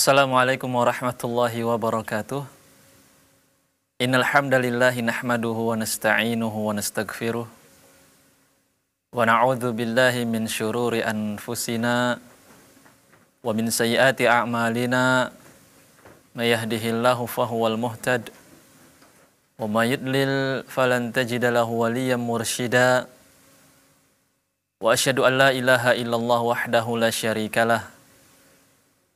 Assalamualaikum warahmatullahi wabarakatuh. Innal hamdalillah nahmaduhu wa nasta'inuhu wa nastaghfiruh. Wa na'udzu billahi min syururi anfusina wa min sayyiati a'malina. May yahdihillahu fahuwal muhtad wa may yudlil falan tajida lahu waliyyan mursyida. Wa asyhadu an la ilaha illallah wahdahu la syarikalah.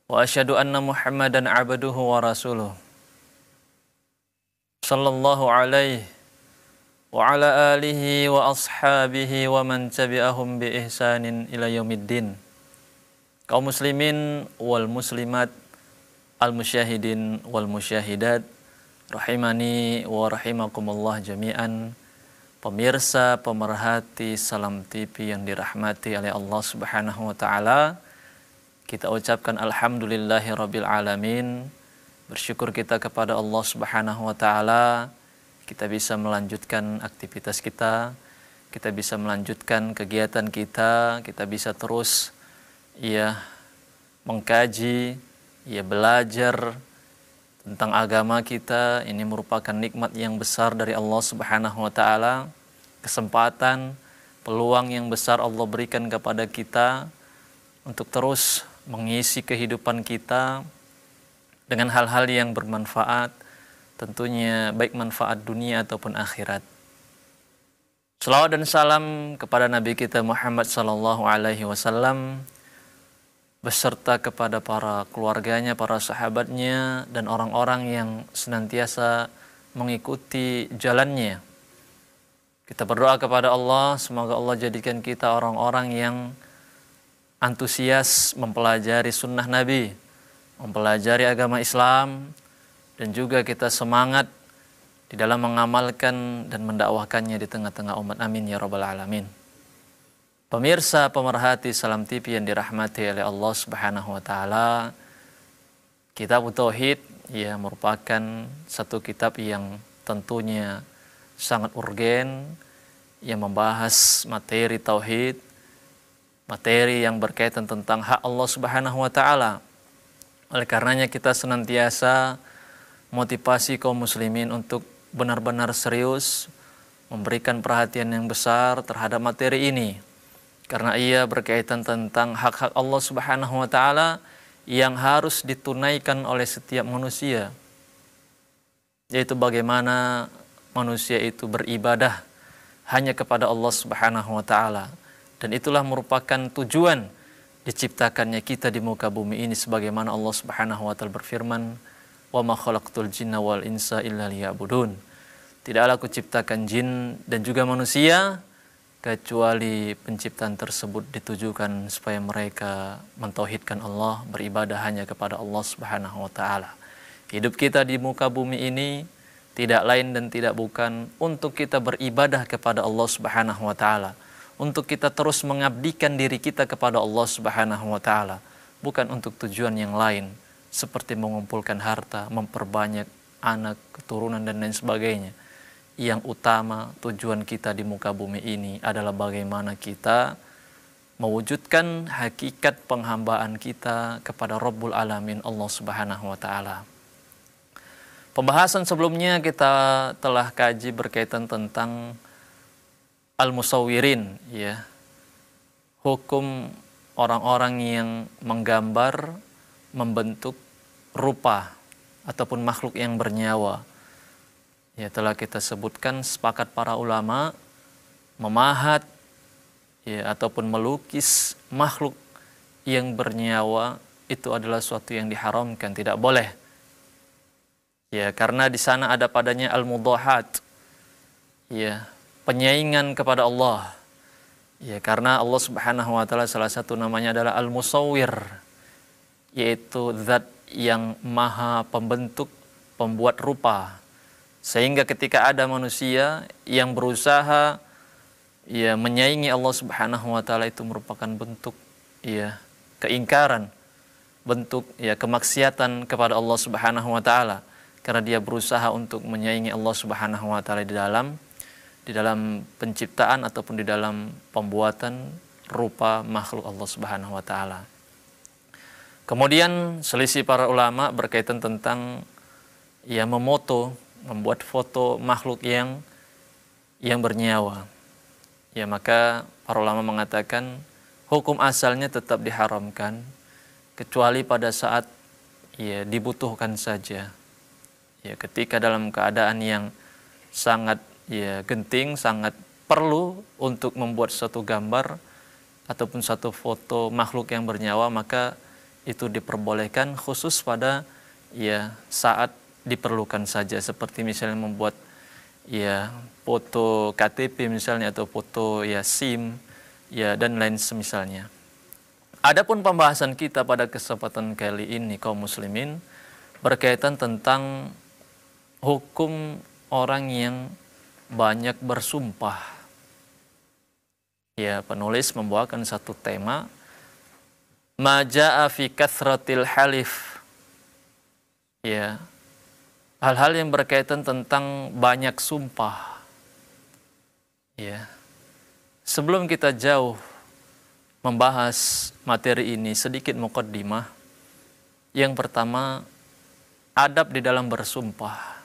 واشهد ان محمدا عبده ورسوله صلى الله عليه وعلى اله واصحابه ومن تبعهم باحسان الى يوم الدين kaum muslimin wal muslimat al musyahidin wal musyahidat rahimani wa rahimakumullah jami'an pemirsa pemerhati salam TV yang dirahmati oleh Allah Subhanahu wa taala kita ucapkan alhamdulillahi rabbil alamin. Bersyukur kita kepada Allah Subhanahu wa taala kita bisa melanjutkan aktivitas kita, kita bisa melanjutkan kegiatan kita, kita bisa terus ya mengkaji, ya belajar tentang agama kita. Ini merupakan nikmat yang besar dari Allah Subhanahu wa taala, kesempatan, peluang yang besar Allah berikan kepada kita untuk terus mengisi kehidupan kita dengan hal-hal yang bermanfaat, tentunya baik manfaat dunia ataupun akhirat. Salawat dan salam kepada Nabi kita Muhammad Sallallahu Alaihi Wasallam beserta kepada para keluarganya, para sahabatnya, dan orang-orang yang senantiasa mengikuti jalannya. Kita berdoa kepada Allah, semoga Allah jadikan kita orang-orang yang antusias mempelajari sunnah Nabi, mempelajari agama Islam, dan juga kita semangat di dalam mengamalkan dan mendakwahkannya di tengah-tengah umat. Amin ya Rabbal 'Alamin. Pemirsa pemerhati Salam TV yang dirahmati oleh Allah Subhanahu wa Ta'ala, Kitab Tauhid ya merupakan satu kitab yang tentunya sangat urgen yang membahas materi tauhid materi yang berkaitan tentang hak Allah Subhanahu wa taala. Oleh karenanya kita senantiasa motivasi kaum muslimin untuk benar-benar serius memberikan perhatian yang besar terhadap materi ini karena ia berkaitan tentang hak-hak Allah Subhanahu wa taala yang harus ditunaikan oleh setiap manusia yaitu bagaimana manusia itu beribadah hanya kepada Allah Subhanahu wa taala dan itulah merupakan tujuan diciptakannya kita di muka bumi ini sebagaimana Allah Subhanahu wa taala berfirman, "Wa ma khalaqtul jinna wal insa illa liya'budun." Tidaklah aku ciptakan jin dan juga manusia kecuali penciptaan tersebut ditujukan supaya mereka mentauhidkan Allah, beribadah hanya kepada Allah Subhanahu wa taala. Hidup kita di muka bumi ini tidak lain dan tidak bukan untuk kita beribadah kepada Allah Subhanahu wa taala untuk kita terus mengabdikan diri kita kepada Allah Subhanahu wa taala, bukan untuk tujuan yang lain seperti mengumpulkan harta, memperbanyak anak, keturunan dan lain sebagainya. Yang utama tujuan kita di muka bumi ini adalah bagaimana kita mewujudkan hakikat penghambaan kita kepada Rabbul Alamin Allah Subhanahu wa taala. Pembahasan sebelumnya kita telah kaji berkaitan tentang al musawirin, ya. Hukum orang-orang yang menggambar, membentuk rupa ataupun makhluk yang bernyawa. Ya telah kita sebutkan sepakat para ulama memahat ya ataupun melukis makhluk yang bernyawa itu adalah suatu yang diharamkan, tidak boleh. Ya, karena di sana ada padanya al-mudahat. Ya, penyaingan kepada Allah. Ya, karena Allah Subhanahu wa taala salah satu namanya adalah Al-Musawwir, yaitu zat yang maha pembentuk, pembuat rupa. Sehingga ketika ada manusia yang berusaha ya menyaingi Allah Subhanahu wa taala itu merupakan bentuk ya keingkaran, bentuk ya kemaksiatan kepada Allah Subhanahu wa taala karena dia berusaha untuk menyaingi Allah Subhanahu wa taala di dalam di dalam penciptaan ataupun di dalam pembuatan rupa makhluk Allah Subhanahu wa taala. Kemudian selisih para ulama berkaitan tentang ia memoto, membuat foto makhluk yang yang bernyawa. Ya maka para ulama mengatakan hukum asalnya tetap diharamkan kecuali pada saat ya dibutuhkan saja. Ya ketika dalam keadaan yang sangat ya genting sangat perlu untuk membuat satu gambar ataupun satu foto makhluk yang bernyawa maka itu diperbolehkan khusus pada ya saat diperlukan saja seperti misalnya membuat ya foto KTP misalnya atau foto ya SIM ya dan lain semisalnya. Adapun pembahasan kita pada kesempatan kali ini kaum muslimin berkaitan tentang hukum orang yang banyak bersumpah. Ya, penulis membawakan satu tema maja'a fi kathratil halif. Ya. Hal-hal yang berkaitan tentang banyak sumpah. Ya. Sebelum kita jauh membahas materi ini sedikit mukaddimah. Yang pertama, adab di dalam bersumpah.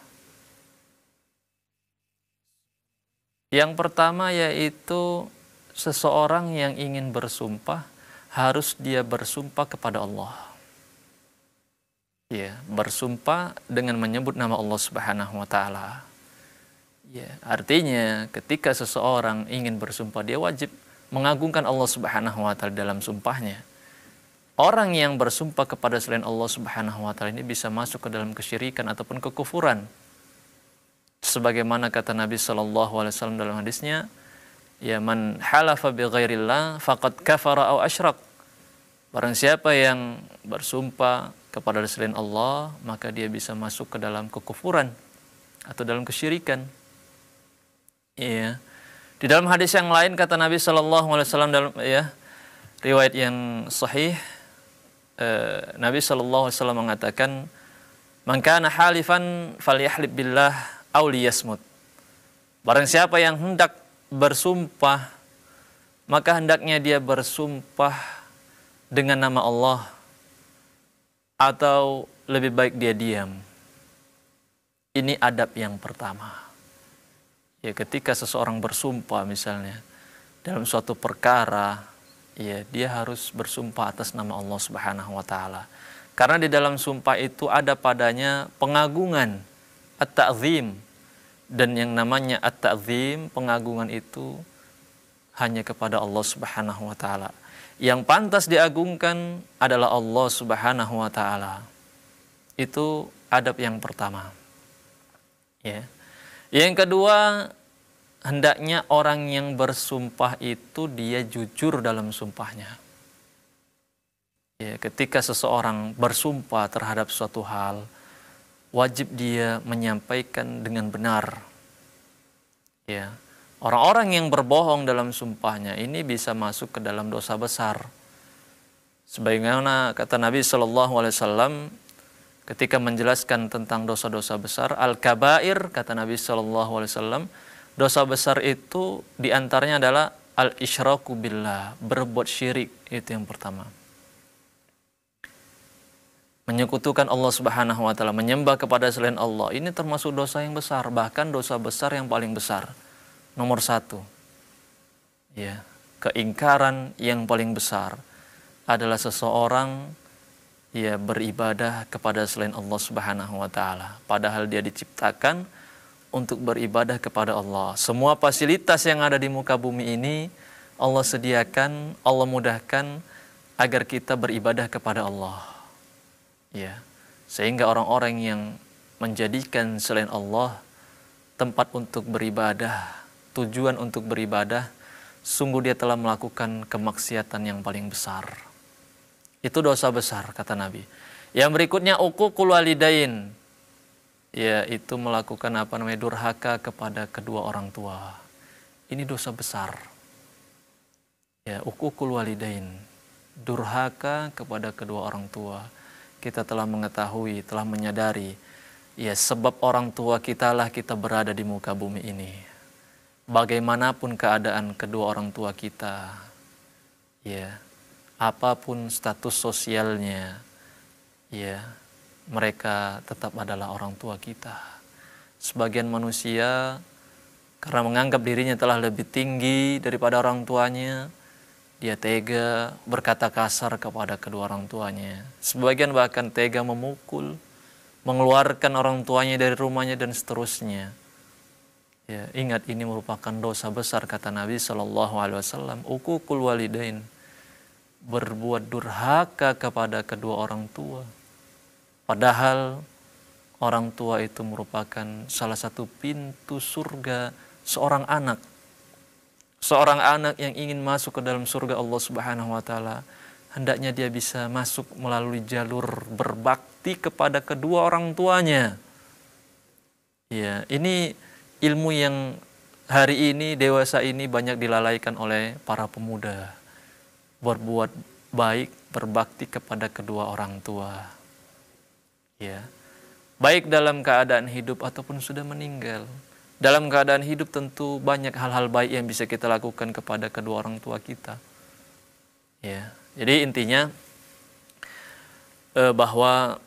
Yang pertama yaitu seseorang yang ingin bersumpah harus dia bersumpah kepada Allah. Ya, bersumpah dengan menyebut nama Allah Subhanahu wa taala. Ya, artinya ketika seseorang ingin bersumpah dia wajib mengagungkan Allah Subhanahu wa taala dalam sumpahnya. Orang yang bersumpah kepada selain Allah Subhanahu wa taala ini bisa masuk ke dalam kesyirikan ataupun kekufuran sebagaimana kata Nabi Shallallahu alaihi wasallam dalam hadisnya ya man halafa bi ghairillah faqad kafara aw asyrak barang siapa yang bersumpah kepada selain Allah maka dia bisa masuk ke dalam kekufuran atau dalam kesyirikan iya di dalam hadis yang lain kata Nabi Shallallahu alaihi wasallam dalam ya riwayat yang sahih eh, Nabi Shallallahu alaihi wasallam mengatakan man kana halifan falyahlib billah auliyasmut. Barang siapa yang hendak bersumpah, maka hendaknya dia bersumpah dengan nama Allah atau lebih baik dia diam. Ini adab yang pertama. Ya ketika seseorang bersumpah misalnya dalam suatu perkara, ya dia harus bersumpah atas nama Allah Subhanahu wa taala. Karena di dalam sumpah itu ada padanya pengagungan at-ta'zim dan yang namanya at-ta'zim pengagungan itu hanya kepada Allah Subhanahu wa taala. Yang pantas diagungkan adalah Allah Subhanahu wa taala. Itu adab yang pertama. Ya. Yang kedua, hendaknya orang yang bersumpah itu dia jujur dalam sumpahnya. Ya, ketika seseorang bersumpah terhadap suatu hal, wajib dia menyampaikan dengan benar. Ya. Orang-orang yang berbohong dalam sumpahnya ini bisa masuk ke dalam dosa besar. Sebagaimana kata Nabi Shallallahu alaihi wasallam ketika menjelaskan tentang dosa-dosa besar, al-kabair kata Nabi Shallallahu alaihi wasallam, dosa besar itu diantaranya adalah al-isyraku billah, berbuat syirik itu yang pertama menyekutukan Allah Subhanahu wa taala, menyembah kepada selain Allah. Ini termasuk dosa yang besar, bahkan dosa besar yang paling besar. Nomor satu. Ya, keingkaran yang paling besar adalah seseorang ya beribadah kepada selain Allah Subhanahu wa taala, padahal dia diciptakan untuk beribadah kepada Allah. Semua fasilitas yang ada di muka bumi ini Allah sediakan, Allah mudahkan agar kita beribadah kepada Allah ya sehingga orang-orang yang menjadikan selain Allah tempat untuk beribadah tujuan untuk beribadah sungguh dia telah melakukan kemaksiatan yang paling besar itu dosa besar kata Nabi yang berikutnya uku walidain yaitu melakukan apa namanya durhaka kepada kedua orang tua. Ini dosa besar. Ya, ukukul walidain. Durhaka kepada kedua orang tua kita telah mengetahui, telah menyadari, ya sebab orang tua kita lah kita berada di muka bumi ini. Bagaimanapun keadaan kedua orang tua kita, ya apapun status sosialnya, ya mereka tetap adalah orang tua kita. Sebagian manusia karena menganggap dirinya telah lebih tinggi daripada orang tuanya, dia tega berkata kasar kepada kedua orang tuanya. Sebagian bahkan tega memukul, mengeluarkan orang tuanya dari rumahnya dan seterusnya. Ya, ingat ini merupakan dosa besar kata Nabi Shallallahu Alaihi Wasallam. Ukukul walidain berbuat durhaka kepada kedua orang tua. Padahal orang tua itu merupakan salah satu pintu surga seorang anak seorang anak yang ingin masuk ke dalam surga Allah Subhanahu wa taala hendaknya dia bisa masuk melalui jalur berbakti kepada kedua orang tuanya. Ya, ini ilmu yang hari ini dewasa ini banyak dilalaikan oleh para pemuda. Berbuat baik, berbakti kepada kedua orang tua. Ya. Baik dalam keadaan hidup ataupun sudah meninggal. Dalam keadaan hidup tentu banyak hal-hal baik yang bisa kita lakukan kepada kedua orang tua kita. Ya, jadi intinya eh, bahwa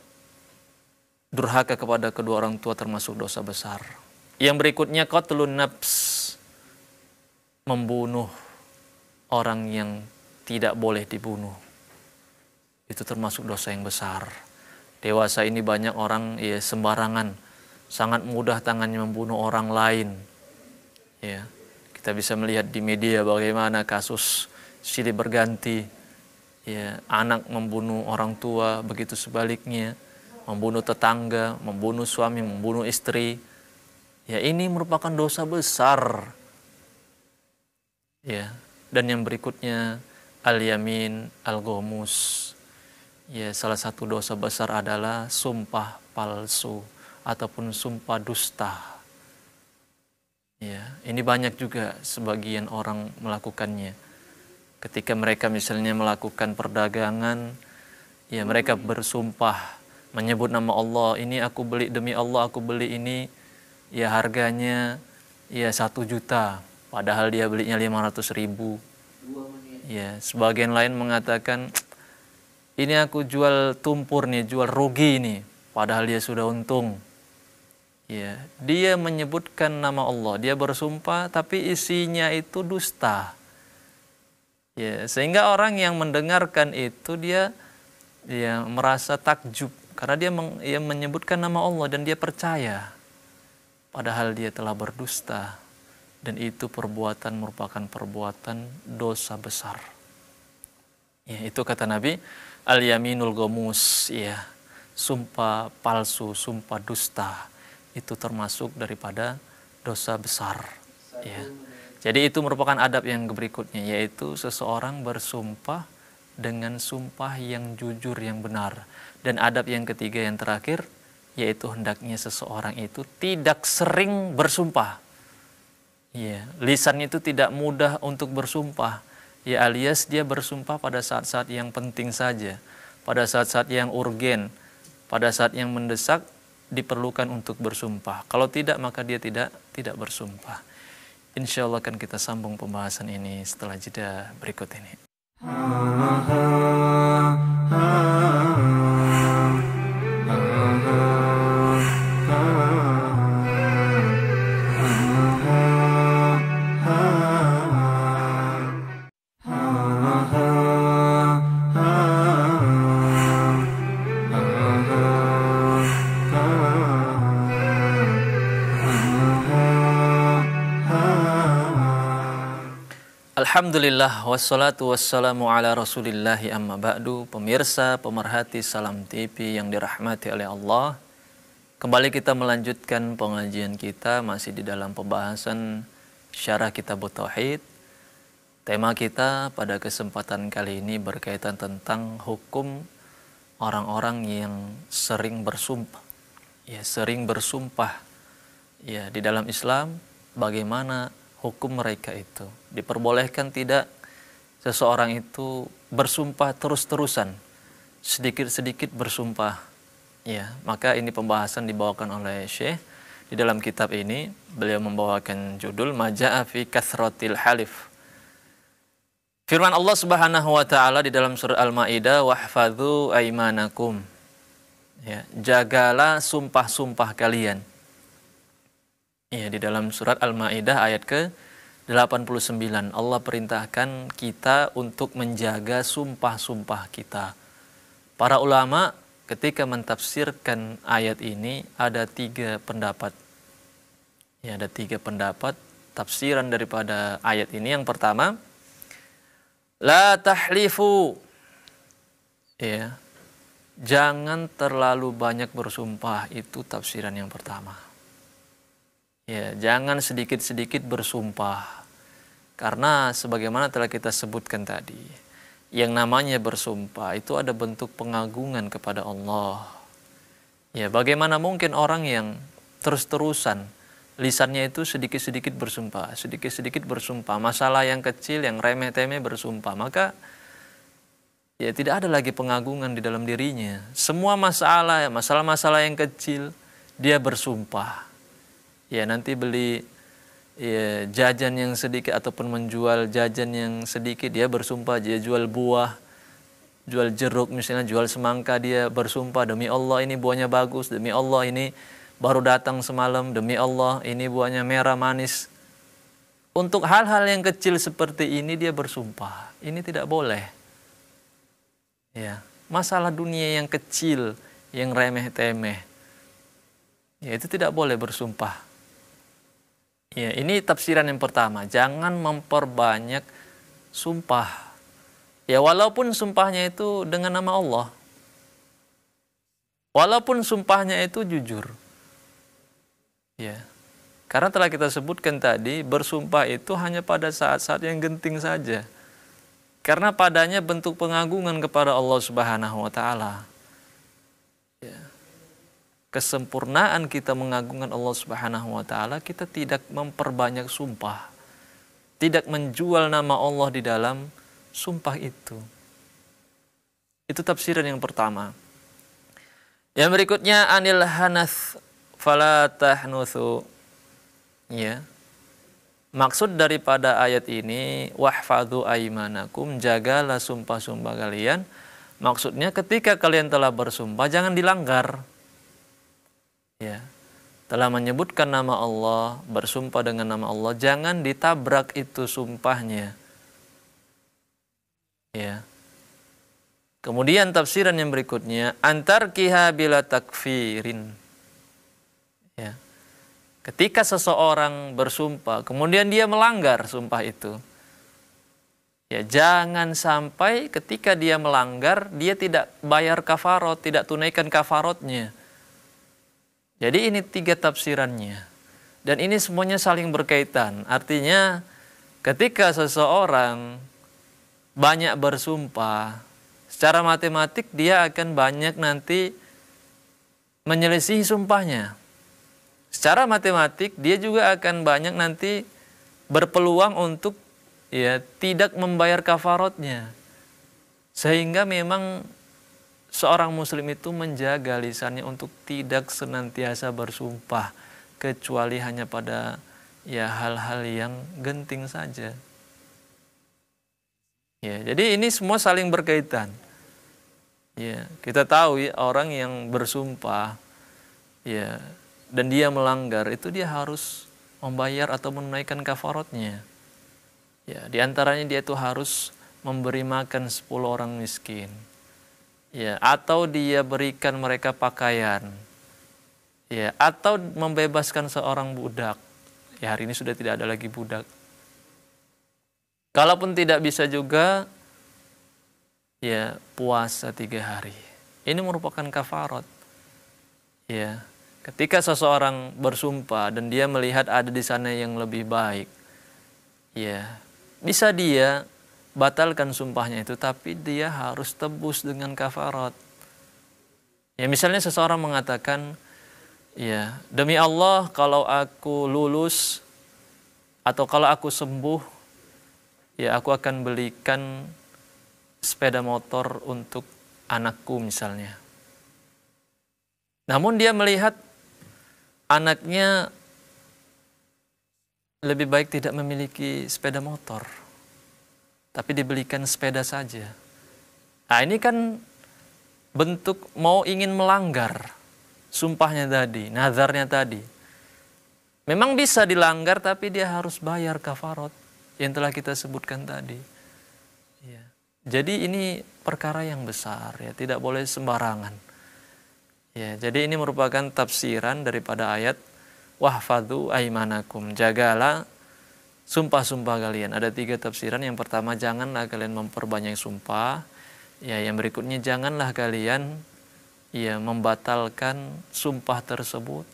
durhaka kepada kedua orang tua termasuk dosa besar. Yang berikutnya qatlun nafs membunuh orang yang tidak boleh dibunuh. Itu termasuk dosa yang besar. Dewasa ini banyak orang ya sembarangan sangat mudah tangannya membunuh orang lain. Ya, kita bisa melihat di media bagaimana kasus silih berganti, ya, anak membunuh orang tua, begitu sebaliknya, membunuh tetangga, membunuh suami, membunuh istri. Ya, ini merupakan dosa besar. Ya, dan yang berikutnya al-yamin al-gomus. Ya, salah satu dosa besar adalah sumpah palsu ataupun sumpah dusta. Ya, ini banyak juga sebagian orang melakukannya. Ketika mereka misalnya melakukan perdagangan, ya mereka bersumpah menyebut nama Allah, ini aku beli demi Allah aku beli ini, ya harganya ya satu juta, padahal dia belinya lima ratus ribu. Ya, sebagian lain mengatakan ini aku jual tumpur nih, jual rugi nih, padahal dia sudah untung. Ya, dia menyebutkan nama Allah, dia bersumpah tapi isinya itu dusta. Ya, sehingga orang yang mendengarkan itu dia ya merasa takjub karena dia, meng, ya, menyebutkan nama Allah dan dia percaya padahal dia telah berdusta dan itu perbuatan merupakan perbuatan dosa besar. Ya, itu kata Nabi al-yaminul gomus ya, sumpah palsu, sumpah dusta itu termasuk daripada dosa besar ya. Jadi itu merupakan adab yang berikutnya yaitu seseorang bersumpah dengan sumpah yang jujur yang benar. Dan adab yang ketiga yang terakhir yaitu hendaknya seseorang itu tidak sering bersumpah. Ya, lisan itu tidak mudah untuk bersumpah. Ya alias dia bersumpah pada saat-saat yang penting saja, pada saat-saat yang urgen, pada saat yang mendesak diperlukan untuk bersumpah. Kalau tidak maka dia tidak tidak bersumpah. Insya Allah akan kita sambung pembahasan ini setelah jeda berikut ini. Ha, ha, ha. Alhamdulillah wassalatu wassalamu ala rasulillahi amma ba'du Pemirsa, pemerhati Salam TV yang dirahmati oleh Allah Kembali kita melanjutkan pengajian kita Masih di dalam pembahasan syarah kitab Tauhid Tema kita pada kesempatan kali ini berkaitan tentang hukum orang-orang yang sering bersumpah Ya sering bersumpah Ya di dalam Islam bagaimana hukum mereka itu. Diperbolehkan tidak seseorang itu bersumpah terus-terusan, sedikit-sedikit bersumpah. Ya, maka ini pembahasan dibawakan oleh Syekh di dalam kitab ini beliau membawakan judul Maja'a fi kathratil halif. Firman Allah Subhanahu wa taala di dalam surah Al-Maidah wahfadzu aimanakum. Ya, jagalah sumpah-sumpah kalian Ya, di dalam surat Al-Maidah ayat ke 89 Allah perintahkan kita untuk menjaga sumpah-sumpah kita. Para ulama ketika mentafsirkan ayat ini ada tiga pendapat. Ya, ada tiga pendapat tafsiran daripada ayat ini. Yang pertama, la tahlifu. Ya. Jangan terlalu banyak bersumpah, itu tafsiran yang pertama. Ya, jangan sedikit-sedikit bersumpah. Karena sebagaimana telah kita sebutkan tadi, yang namanya bersumpah itu ada bentuk pengagungan kepada Allah. Ya, bagaimana mungkin orang yang terus-terusan lisannya itu sedikit-sedikit bersumpah, sedikit-sedikit bersumpah, masalah yang kecil yang remeh-temeh bersumpah, maka ya tidak ada lagi pengagungan di dalam dirinya. Semua masalah, masalah-masalah yang kecil dia bersumpah ya nanti beli ya, jajan yang sedikit ataupun menjual jajan yang sedikit dia bersumpah dia jual buah jual jeruk misalnya jual semangka dia bersumpah demi Allah ini buahnya bagus demi Allah ini baru datang semalam demi Allah ini buahnya merah manis untuk hal-hal yang kecil seperti ini dia bersumpah ini tidak boleh ya masalah dunia yang kecil yang remeh temeh ya itu tidak boleh bersumpah Ya, ini tafsiran yang pertama, jangan memperbanyak sumpah. Ya, walaupun sumpahnya itu dengan nama Allah. Walaupun sumpahnya itu jujur. Ya. Karena telah kita sebutkan tadi, bersumpah itu hanya pada saat-saat yang genting saja. Karena padanya bentuk pengagungan kepada Allah Subhanahu wa taala kesempurnaan kita mengagungkan Allah Subhanahu wa taala, kita tidak memperbanyak sumpah. Tidak menjual nama Allah di dalam sumpah itu. Itu tafsiran yang pertama. Yang berikutnya anil hanath fala tahnuthu. Ya. Maksud daripada ayat ini wahfadhu aimanakum, jagalah sumpah-sumpah kalian. Maksudnya ketika kalian telah bersumpah jangan dilanggar ya telah menyebutkan nama Allah, bersumpah dengan nama Allah, jangan ditabrak itu sumpahnya. Ya. Kemudian tafsiran yang berikutnya, antar kiha bila takfirin. Ya. Ketika seseorang bersumpah, kemudian dia melanggar sumpah itu. Ya, jangan sampai ketika dia melanggar, dia tidak bayar kafarot, tidak tunaikan kafarotnya jadi ini tiga tafsirannya. Dan ini semuanya saling berkaitan. Artinya ketika seseorang banyak bersumpah, secara matematik dia akan banyak nanti menyelesaikan sumpahnya. Secara matematik dia juga akan banyak nanti berpeluang untuk ya tidak membayar kafarotnya. Sehingga memang seorang muslim itu menjaga lisannya untuk tidak senantiasa bersumpah kecuali hanya pada ya hal-hal yang genting saja. Ya, jadi ini semua saling berkaitan. Ya, kita tahu ya orang yang bersumpah ya dan dia melanggar itu dia harus membayar atau menunaikan kafaratnya. Ya, di antaranya dia itu harus memberi makan 10 orang miskin ya atau dia berikan mereka pakaian ya atau membebaskan seorang budak ya hari ini sudah tidak ada lagi budak kalaupun tidak bisa juga ya puasa tiga hari ini merupakan kafarot ya ketika seseorang bersumpah dan dia melihat ada di sana yang lebih baik ya bisa dia batalkan sumpahnya itu tapi dia harus tebus dengan kafarat. Ya misalnya seseorang mengatakan ya demi Allah kalau aku lulus atau kalau aku sembuh ya aku akan belikan sepeda motor untuk anakku misalnya. Namun dia melihat anaknya lebih baik tidak memiliki sepeda motor tapi dibelikan sepeda saja. Nah, ini kan bentuk mau ingin melanggar sumpahnya tadi, nazarnya tadi. Memang bisa dilanggar tapi dia harus bayar kafarot yang telah kita sebutkan tadi. Ya. Jadi ini perkara yang besar ya, tidak boleh sembarangan. Ya, jadi ini merupakan tafsiran daripada ayat wahfadu aimanakum. Jagalah sumpah-sumpah kalian. Ada tiga tafsiran. Yang pertama, janganlah kalian memperbanyak sumpah. Ya, yang berikutnya, janganlah kalian ya membatalkan sumpah tersebut.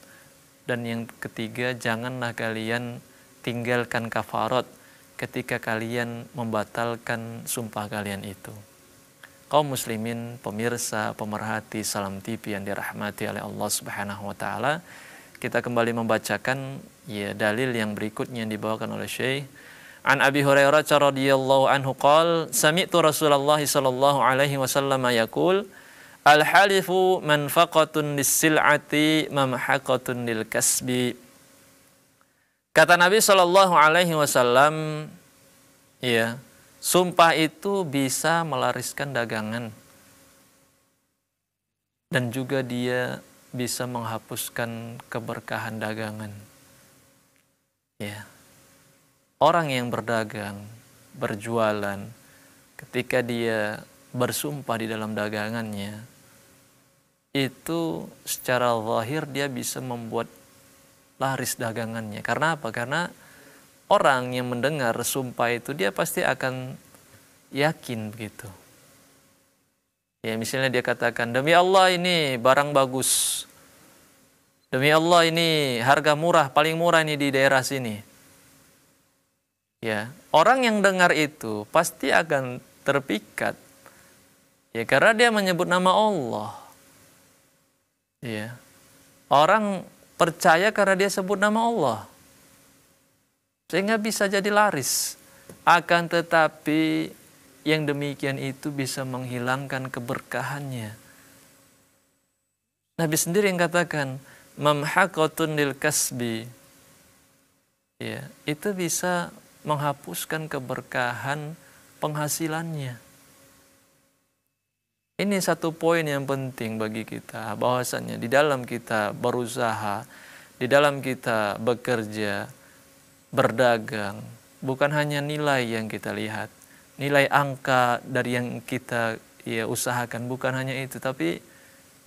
Dan yang ketiga, janganlah kalian tinggalkan kafarot ketika kalian membatalkan sumpah kalian itu. Kaum muslimin, pemirsa, pemerhati Salam tipi yang dirahmati oleh Allah Subhanahu wa taala, kita kembali membacakan Ya, dalil yang berikutnya yang dibawakan oleh Syekh An Abi Hurairah radhiyallahu anhu qol sami'tu Rasulullah sallallahu alaihi wasallam yaqul al halifu manfaqatun lis-sil'ati mamhaqatun lil kasbi Kata Nabi sallallahu alaihi wasallam ya sumpah itu bisa melariskan dagangan dan juga dia bisa menghapuskan keberkahan dagangan ya orang yang berdagang berjualan ketika dia bersumpah di dalam dagangannya itu secara zahir dia bisa membuat laris dagangannya karena apa karena orang yang mendengar sumpah itu dia pasti akan yakin begitu ya misalnya dia katakan demi Allah ini barang bagus Demi Allah ini harga murah, paling murah ini di daerah sini. Ya, orang yang dengar itu pasti akan terpikat. Ya, karena dia menyebut nama Allah. Ya. Orang percaya karena dia sebut nama Allah. Sehingga bisa jadi laris. Akan tetapi yang demikian itu bisa menghilangkan keberkahannya. Nabi sendiri yang katakan, mamhaqatun lil kasbi ya itu bisa menghapuskan keberkahan penghasilannya ini satu poin yang penting bagi kita bahwasannya di dalam kita berusaha di dalam kita bekerja berdagang bukan hanya nilai yang kita lihat nilai angka dari yang kita ya usahakan bukan hanya itu tapi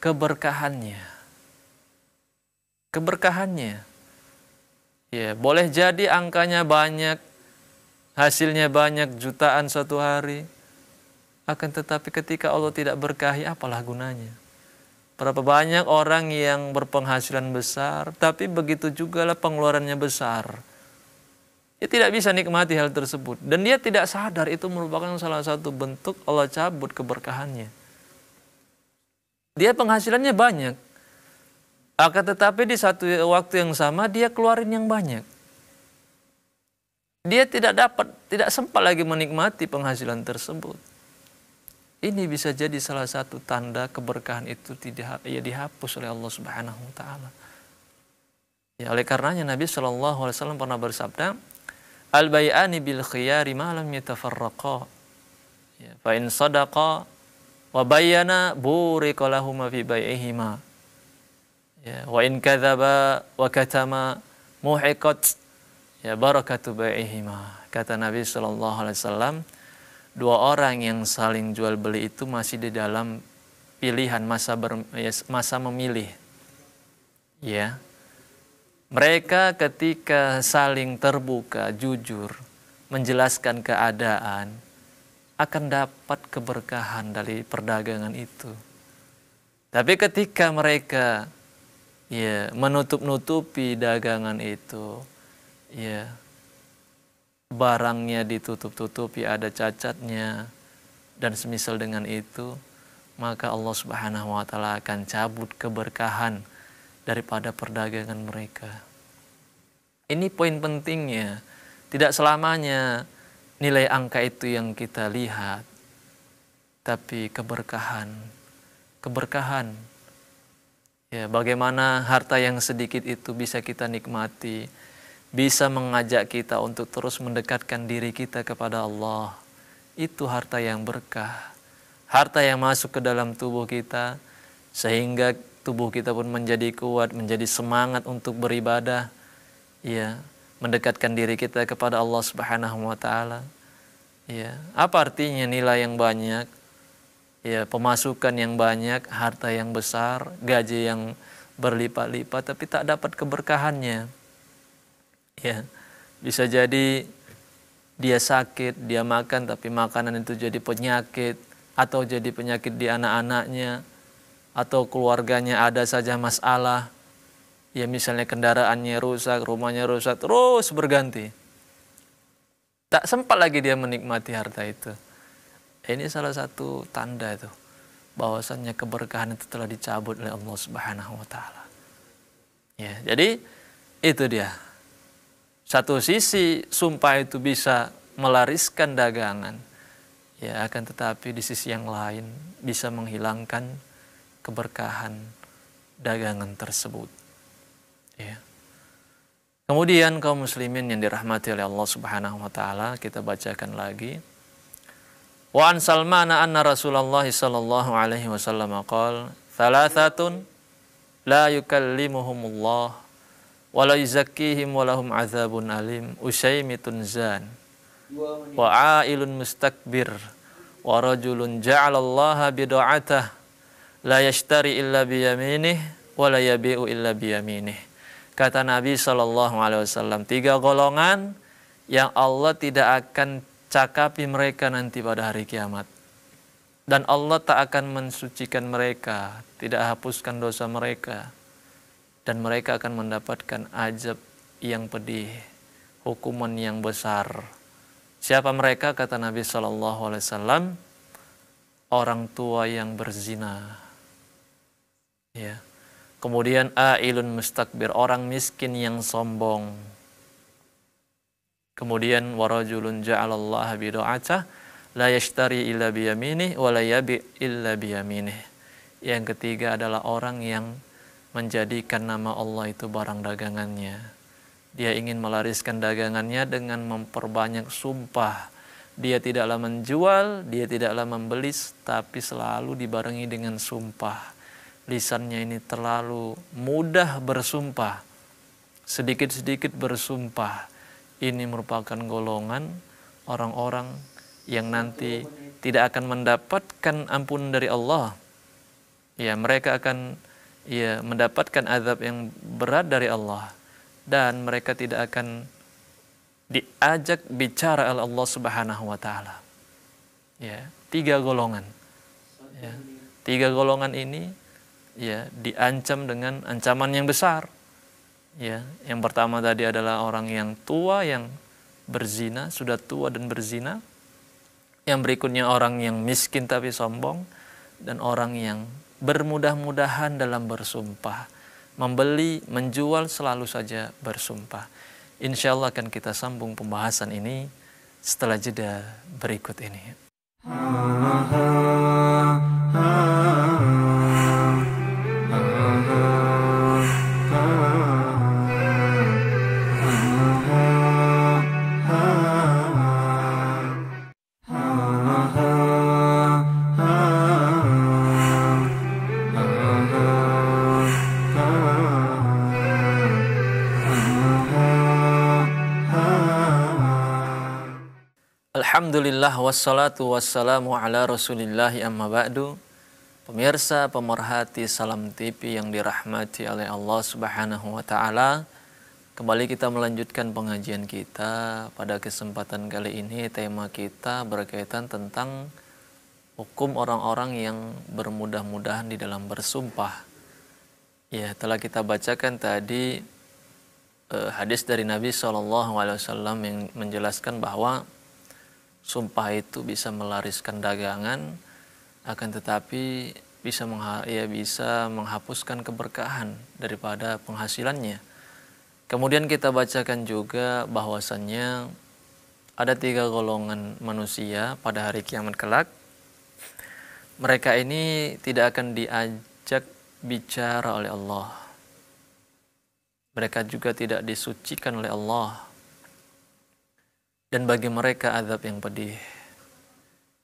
keberkahannya keberkahannya. Ya, boleh jadi angkanya banyak, hasilnya banyak jutaan suatu hari. Akan tetapi ketika Allah tidak berkahi, apalah gunanya? Berapa banyak orang yang berpenghasilan besar, tapi begitu juga lah pengeluarannya besar. Dia tidak bisa nikmati hal tersebut. Dan dia tidak sadar itu merupakan salah satu bentuk Allah cabut keberkahannya. Dia penghasilannya banyak, akan tetapi di satu waktu yang sama dia keluarin yang banyak. Dia tidak dapat, tidak sempat lagi menikmati penghasilan tersebut. Ini bisa jadi salah satu tanda keberkahan itu tidak ya dihapus oleh Allah Subhanahu wa taala. Ya, oleh karenanya Nabi Shallallahu alaihi wasallam pernah bersabda, "Al bai'ani bil khiyari ma lam yatafarraqa." Ya, fa in sadaqa wa bayyana ma fi bai'ihima ya wa in kadzaba wa katama muhiqat ya barakatu baihima kata Nabi sallallahu alaihi wasallam dua orang yang saling jual beli itu masih di dalam pilihan masa ber, ya, masa memilih ya mereka ketika saling terbuka jujur menjelaskan keadaan akan dapat keberkahan dari perdagangan itu tapi ketika mereka ya menutup-nutupi dagangan itu ya barangnya ditutup-tutupi ada cacatnya dan semisal dengan itu maka Allah Subhanahu wa taala akan cabut keberkahan daripada perdagangan mereka ini poin pentingnya tidak selamanya nilai angka itu yang kita lihat tapi keberkahan keberkahan Ya, bagaimana harta yang sedikit itu bisa kita nikmati, bisa mengajak kita untuk terus mendekatkan diri kita kepada Allah. Itu harta yang berkah. Harta yang masuk ke dalam tubuh kita sehingga tubuh kita pun menjadi kuat, menjadi semangat untuk beribadah. Ya, mendekatkan diri kita kepada Allah Subhanahu wa taala. Ya, apa artinya nilai yang banyak ya pemasukan yang banyak, harta yang besar, gaji yang berlipat-lipat tapi tak dapat keberkahannya. Ya. Bisa jadi dia sakit, dia makan tapi makanan itu jadi penyakit atau jadi penyakit di anak-anaknya atau keluarganya ada saja masalah. Ya misalnya kendaraannya rusak, rumahnya rusak, terus berganti. Tak sempat lagi dia menikmati harta itu. Ini salah satu tanda itu bahwasannya keberkahan itu telah dicabut oleh Allah Subhanahu wa taala. Ya, jadi itu dia. Satu sisi sumpah itu bisa melariskan dagangan. Ya, akan tetapi di sisi yang lain bisa menghilangkan keberkahan dagangan tersebut. Ya. Kemudian kaum muslimin yang dirahmati oleh Allah Subhanahu wa taala, kita bacakan lagi Wa an Salmana anna Rasulullah sallallahu alaihi wasallam qala thalathatun la yukallimuhumullah wa la yuzakkihim wa lahum adzabun alim usaimitun zan wa ailun mustakbir wa rajulun ja'alallaha bidu'atah la yashtari illa biyaminih wa la yabi'u illa yaminih kata Nabi sallallahu alaihi wasallam tiga golongan yang Allah tidak akan cakapi mereka nanti pada hari kiamat. Dan Allah tak akan mensucikan mereka, tidak hapuskan dosa mereka. Dan mereka akan mendapatkan ajab yang pedih, hukuman yang besar. Siapa mereka? Kata Nabi saw orang tua yang berzina. Ya. Kemudian ailun mustakbir, orang miskin yang sombong Kemudian warajulun ja'alallah bidu'atah la yashtari illa biyamini wa la yabi illa biyamini. Yang ketiga adalah orang yang menjadikan nama Allah itu barang dagangannya. Dia ingin melariskan dagangannya dengan memperbanyak sumpah. Dia tidaklah menjual, dia tidaklah membeli, tapi selalu dibarengi dengan sumpah. Lisannya ini terlalu mudah bersumpah, sedikit-sedikit bersumpah ini merupakan golongan orang-orang yang nanti tidak akan mendapatkan ampun dari Allah. Ya, mereka akan ya mendapatkan azab yang berat dari Allah dan mereka tidak akan diajak bicara oleh Allah Subhanahu wa taala. Ya, tiga golongan. Ya, tiga golongan ini ya diancam dengan ancaman yang besar. Ya, yang pertama tadi adalah orang yang tua yang berzina, sudah tua dan berzina. Yang berikutnya orang yang miskin tapi sombong dan orang yang bermudah-mudahan dalam bersumpah. Membeli, menjual selalu saja bersumpah. Insya Allah akan kita sambung pembahasan ini setelah jeda berikut ini. Wassalatu wassalamu ala rasulillahi amma ba'du Pemirsa pemerhati Salam TV yang dirahmati oleh Allah subhanahu wa ta'ala Kembali kita melanjutkan pengajian kita Pada kesempatan kali ini tema kita berkaitan tentang Hukum orang-orang yang bermudah-mudahan di dalam bersumpah Ya telah kita bacakan tadi eh, Hadis dari Nabi SAW yang menjelaskan bahwa sumpah itu bisa melariskan dagangan akan tetapi bisa mengha ya bisa menghapuskan keberkahan daripada penghasilannya. Kemudian kita bacakan juga bahwasannya ada tiga golongan manusia pada hari kiamat kelak. Mereka ini tidak akan diajak bicara oleh Allah. Mereka juga tidak disucikan oleh Allah dan bagi mereka azab yang pedih.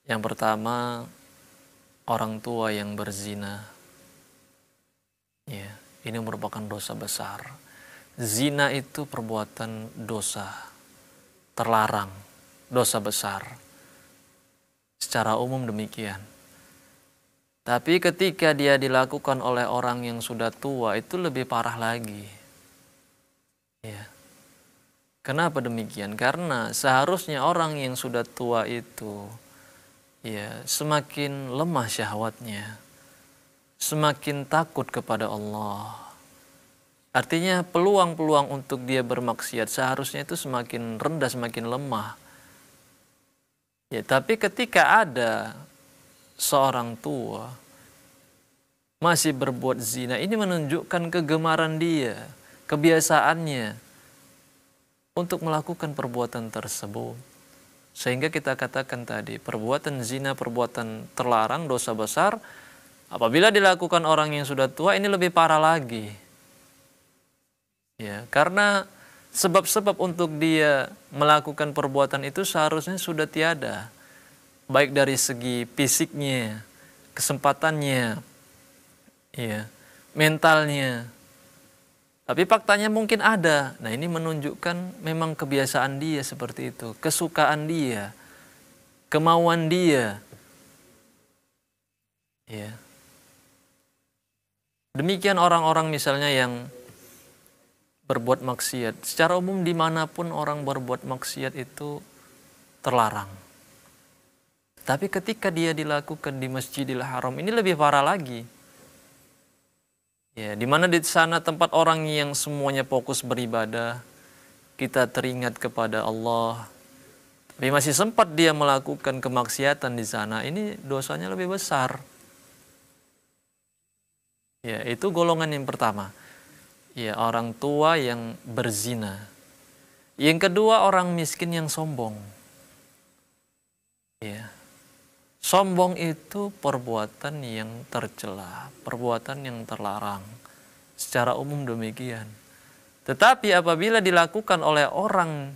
Yang pertama, orang tua yang berzina. Ya, ini merupakan dosa besar. Zina itu perbuatan dosa terlarang, dosa besar. Secara umum demikian. Tapi ketika dia dilakukan oleh orang yang sudah tua itu lebih parah lagi. Ya. Kenapa demikian? Karena seharusnya orang yang sudah tua itu ya semakin lemah syahwatnya, semakin takut kepada Allah. Artinya peluang-peluang untuk dia bermaksiat seharusnya itu semakin rendah, semakin lemah. Ya, tapi ketika ada seorang tua masih berbuat zina, ini menunjukkan kegemaran dia, kebiasaannya untuk melakukan perbuatan tersebut. Sehingga kita katakan tadi, perbuatan zina, perbuatan terlarang, dosa besar, apabila dilakukan orang yang sudah tua ini lebih parah lagi. Ya, karena sebab-sebab untuk dia melakukan perbuatan itu seharusnya sudah tiada. Baik dari segi fisiknya, kesempatannya, ya, mentalnya, tapi faktanya mungkin ada. Nah ini menunjukkan memang kebiasaan dia seperti itu. Kesukaan dia. Kemauan dia. Ya. Demikian orang-orang misalnya yang berbuat maksiat. Secara umum dimanapun orang berbuat maksiat itu terlarang. Tapi ketika dia dilakukan di Masjidil Haram ini lebih parah lagi Ya, di mana di sana tempat orang yang semuanya fokus beribadah, kita teringat kepada Allah. Tapi masih sempat dia melakukan kemaksiatan di sana, ini dosanya lebih besar. Ya, itu golongan yang pertama. Ya, orang tua yang berzina. Yang kedua orang miskin yang sombong. Ya. Sombong itu perbuatan yang tercela, perbuatan yang terlarang. Secara umum demikian. Tetapi apabila dilakukan oleh orang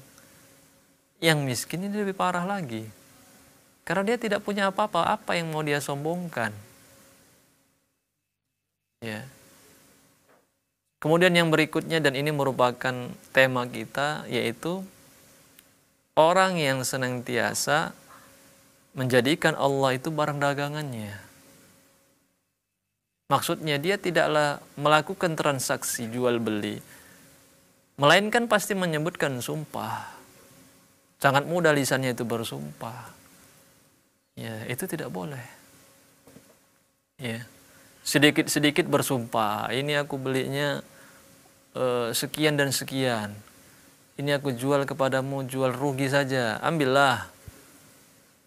yang miskin ini lebih parah lagi. Karena dia tidak punya apa-apa, apa yang mau dia sombongkan. Ya. Kemudian yang berikutnya dan ini merupakan tema kita yaitu orang yang senantiasa menjadikan Allah itu barang dagangannya. Maksudnya dia tidaklah melakukan transaksi jual beli, melainkan pasti menyebutkan sumpah. Sangat mudah lisannya itu bersumpah. Ya, itu tidak boleh. Ya. Sedikit-sedikit bersumpah, ini aku belinya uh, sekian dan sekian. Ini aku jual kepadamu, jual rugi saja. Ambillah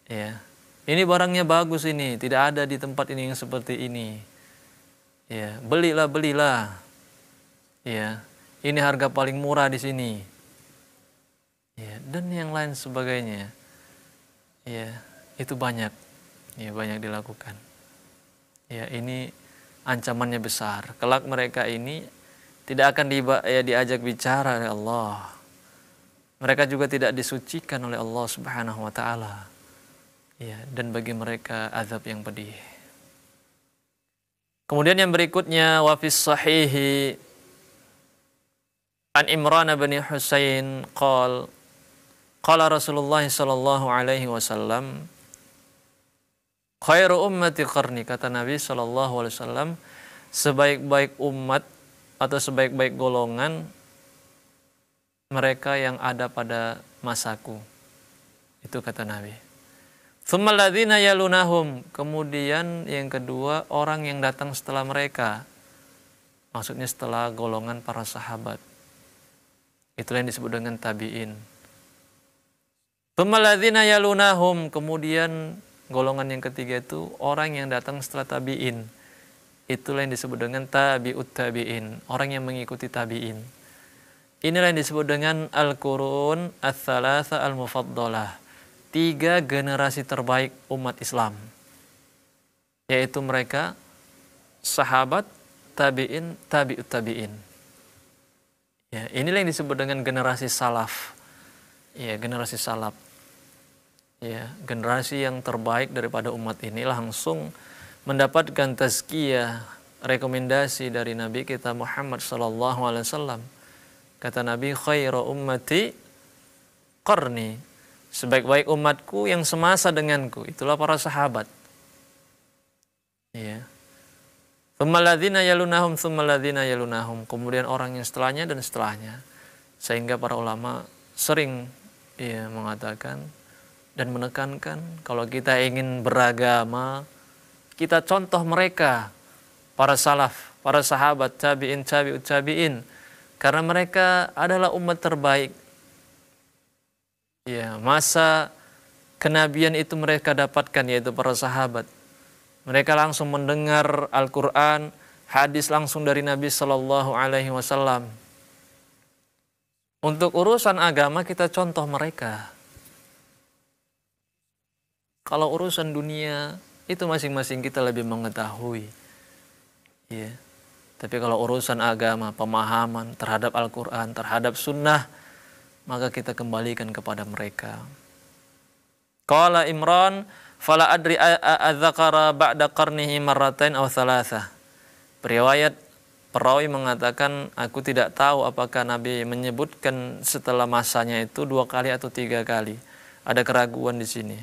Ya. Ini barangnya bagus ini, tidak ada di tempat ini yang seperti ini. Ya, belilah, belilah. Ya. Ini harga paling murah di sini. Ya, dan yang lain sebagainya. Ya, itu banyak. Ya, banyak dilakukan. Ya, ini ancamannya besar. Kelak mereka ini tidak akan di, ya, diajak bicara oleh Allah. Mereka juga tidak disucikan oleh Allah Subhanahu wa taala. Ya, dan bagi mereka azab yang pedih. Kemudian yang berikutnya wafis sahihi An Imran bin Husain qal qala Rasulullah sallallahu alaihi wasallam khairu ummati qarni kata Nabi sallallahu alaihi wasallam sebaik-baik umat atau sebaik-baik golongan mereka yang ada pada masaku itu kata Nabi Semaladina yalunahum. Kemudian yang kedua orang yang datang setelah mereka. Maksudnya setelah golongan para sahabat. Itulah yang disebut dengan tabi'in. Semaladina yalunahum. Kemudian golongan yang ketiga itu orang yang datang setelah tabi'in. Itulah yang disebut dengan tabi'ut tabi'in. Orang yang mengikuti tabi'in. Inilah yang disebut dengan al-qurun as tsalatsa al al mufaddalah tiga generasi terbaik umat Islam, yaitu mereka sahabat, tabiin, tabiut tabiin. Ya, inilah yang disebut dengan generasi salaf. Ya, generasi salaf. Ya, generasi yang terbaik daripada umat ini langsung mendapatkan tazkiyah rekomendasi dari Nabi kita Muhammad sallallahu alaihi wasallam. Kata Nabi khairu ummati qarni sebaik-baik umatku yang semasa denganku itulah para sahabat ya yalunahum, yalunahum. Kemudian orang yang setelahnya dan setelahnya. Sehingga para ulama sering ya, mengatakan dan menekankan kalau kita ingin beragama, kita contoh mereka, para salaf, para sahabat, tabi'in, tabi'ut, tabi'in. Karena mereka adalah umat terbaik Ya, masa kenabian itu mereka dapatkan yaitu para sahabat. Mereka langsung mendengar Al-Qur'an, hadis langsung dari Nabi Shallallahu alaihi wasallam. Untuk urusan agama kita contoh mereka. Kalau urusan dunia itu masing-masing kita lebih mengetahui. Ya. Tapi kalau urusan agama, pemahaman terhadap Al-Qur'an, terhadap sunnah, maka kita kembalikan kepada mereka. Qala Imran, fala adri adzakara ba'da qarnihi marratain aw thalathah. Periwayat perawi mengatakan aku tidak tahu apakah Nabi menyebutkan setelah masanya itu dua kali atau tiga kali. Ada keraguan di sini.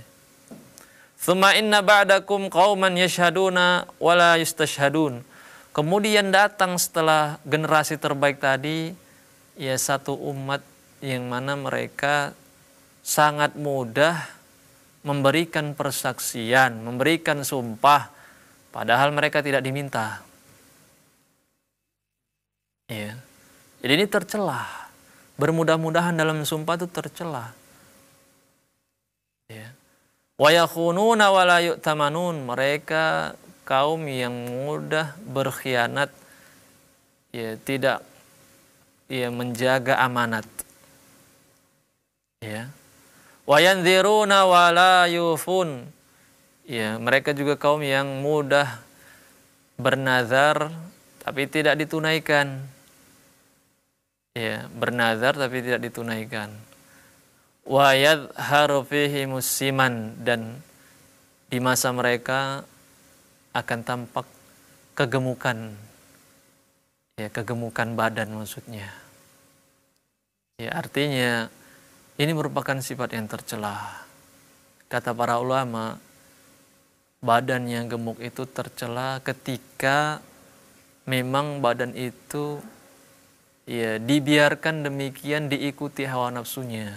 Thumma inna ba'dakum qauman yashhaduna wala yustashadun. Kemudian datang setelah generasi terbaik tadi, ya satu umat yang mana mereka sangat mudah memberikan persaksian, memberikan sumpah, padahal mereka tidak diminta. Ya. Jadi ini tercelah. Bermudah-mudahan dalam sumpah itu tercelah. Ya. Wayakhununa wala Mereka kaum yang mudah berkhianat. Ya, tidak ya, menjaga amanat. Ya. Wa yanziruna wa yufun. Ya, mereka juga kaum yang mudah bernazar tapi tidak ditunaikan. Ya, bernazar tapi tidak ditunaikan. Wa yadharu musiman dan di masa mereka akan tampak kegemukan ya kegemukan badan maksudnya ya artinya ini merupakan sifat yang tercela. Kata para ulama, badan yang gemuk itu tercela ketika memang badan itu ya dibiarkan demikian diikuti hawa nafsunya.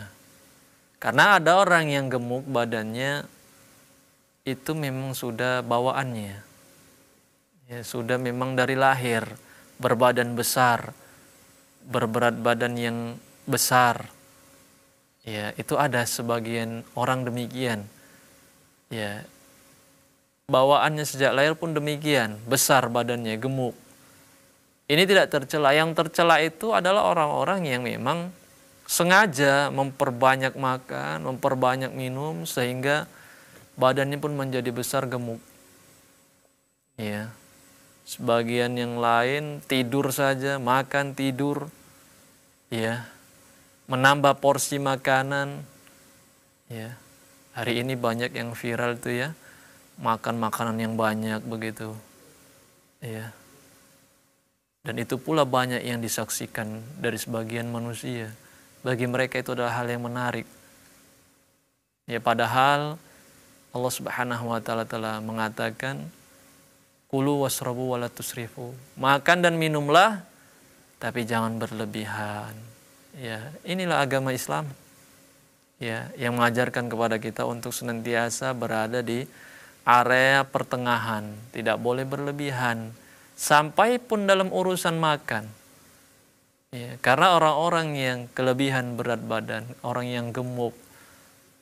Karena ada orang yang gemuk badannya itu memang sudah bawaannya. Ya, sudah memang dari lahir berbadan besar, berberat badan yang besar Ya, itu ada sebagian orang demikian. Ya. Bawaannya sejak lahir pun demikian, besar badannya, gemuk. Ini tidak tercela. Yang tercela itu adalah orang-orang yang memang sengaja memperbanyak makan, memperbanyak minum sehingga badannya pun menjadi besar gemuk. Ya. Sebagian yang lain tidur saja, makan tidur. Ya menambah porsi makanan. Ya. Hari ini banyak yang viral tuh ya, makan makanan yang banyak begitu. Ya. Dan itu pula banyak yang disaksikan dari sebagian manusia. Bagi mereka itu adalah hal yang menarik. Ya padahal Allah Subhanahu wa taala telah mengatakan kulu wasrabu wala tusrifu. Makan dan minumlah tapi jangan berlebihan. Ya, inilah agama Islam. Ya, yang mengajarkan kepada kita untuk senantiasa berada di area pertengahan, tidak boleh berlebihan, sampai pun dalam urusan makan. Ya, karena orang-orang yang kelebihan berat badan, orang yang gemuk,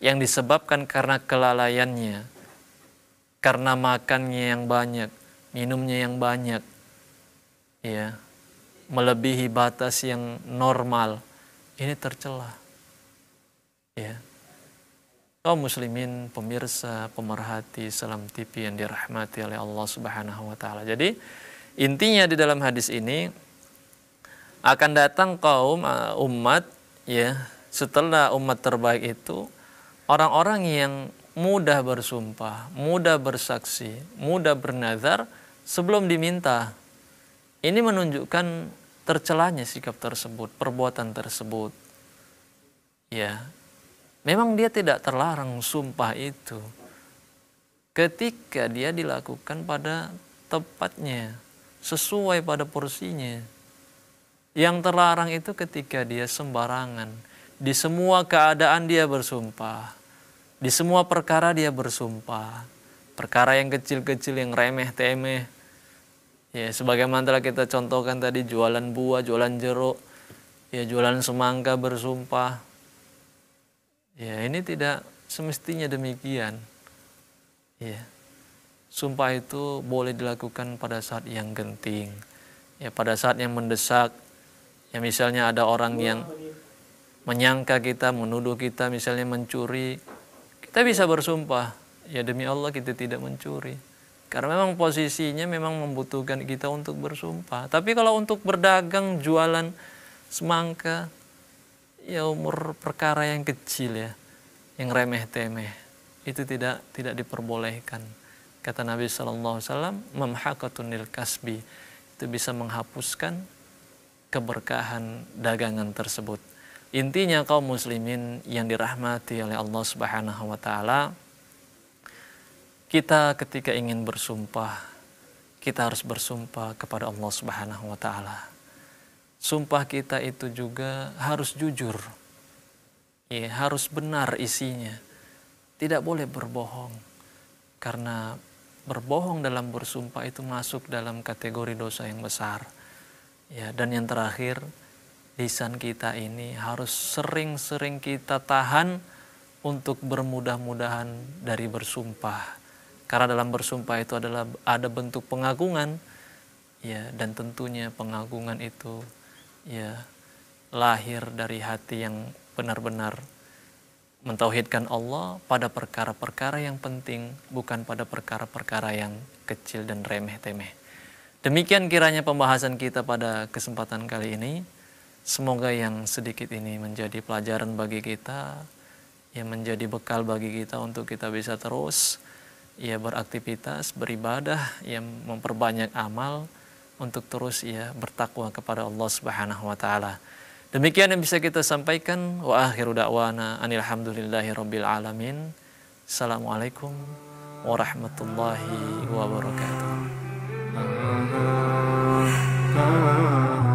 yang disebabkan karena kelalaiannya, karena makannya yang banyak, minumnya yang banyak, ya, melebihi batas yang normal, ini tercela. Ya. Kaum muslimin, pemirsa, pemerhati Salam tipi yang dirahmati oleh Allah Subhanahu wa taala. Jadi, intinya di dalam hadis ini akan datang kaum uh, umat ya, setelah umat terbaik itu orang-orang yang mudah bersumpah, mudah bersaksi, mudah bernazar sebelum diminta. Ini menunjukkan tercelanya sikap tersebut, perbuatan tersebut. Ya. Memang dia tidak terlarang sumpah itu ketika dia dilakukan pada tepatnya, sesuai pada porsinya. Yang terlarang itu ketika dia sembarangan. Di semua keadaan dia bersumpah. Di semua perkara dia bersumpah. Perkara yang kecil-kecil, yang remeh-temeh, Ya, sebagaimana telah kita contohkan tadi jualan buah, jualan jeruk, ya jualan semangka bersumpah. Ya, ini tidak semestinya demikian. Ya. Sumpah itu boleh dilakukan pada saat yang genting. Ya, pada saat yang mendesak. Ya, misalnya ada orang yang menyangka kita, menuduh kita misalnya mencuri, kita bisa bersumpah, ya demi Allah kita tidak mencuri. Karena memang posisinya memang membutuhkan kita untuk bersumpah. Tapi kalau untuk berdagang, jualan semangka, ya umur perkara yang kecil ya, yang remeh-temeh, itu tidak tidak diperbolehkan. Kata Nabi Shallallahu Alaihi Wasallam, nil kasbi itu bisa menghapuskan keberkahan dagangan tersebut. Intinya kaum muslimin yang dirahmati oleh Allah Subhanahu wa taala, kita ketika ingin bersumpah, kita harus bersumpah kepada Allah Subhanahu wa taala. Sumpah kita itu juga harus jujur. Ya, harus benar isinya. Tidak boleh berbohong. Karena berbohong dalam bersumpah itu masuk dalam kategori dosa yang besar. Ya, dan yang terakhir, lisan kita ini harus sering-sering kita tahan untuk bermudah-mudahan dari bersumpah. Karena dalam bersumpah itu adalah ada bentuk pengagungan ya dan tentunya pengagungan itu ya lahir dari hati yang benar-benar mentauhidkan Allah pada perkara-perkara yang penting bukan pada perkara-perkara yang kecil dan remeh-temeh. Demikian kiranya pembahasan kita pada kesempatan kali ini. Semoga yang sedikit ini menjadi pelajaran bagi kita, yang menjadi bekal bagi kita untuk kita bisa terus ia beraktivitas, beribadah, ia memperbanyak amal untuk terus ia bertakwa kepada Allah Subhanahu wa taala. Demikian yang bisa kita sampaikan wa akhiru da'wana anilhamdulillahi rabbil alamin. Assalamualaikum warahmatullahi wabarakatuh. Ah, ah, ah,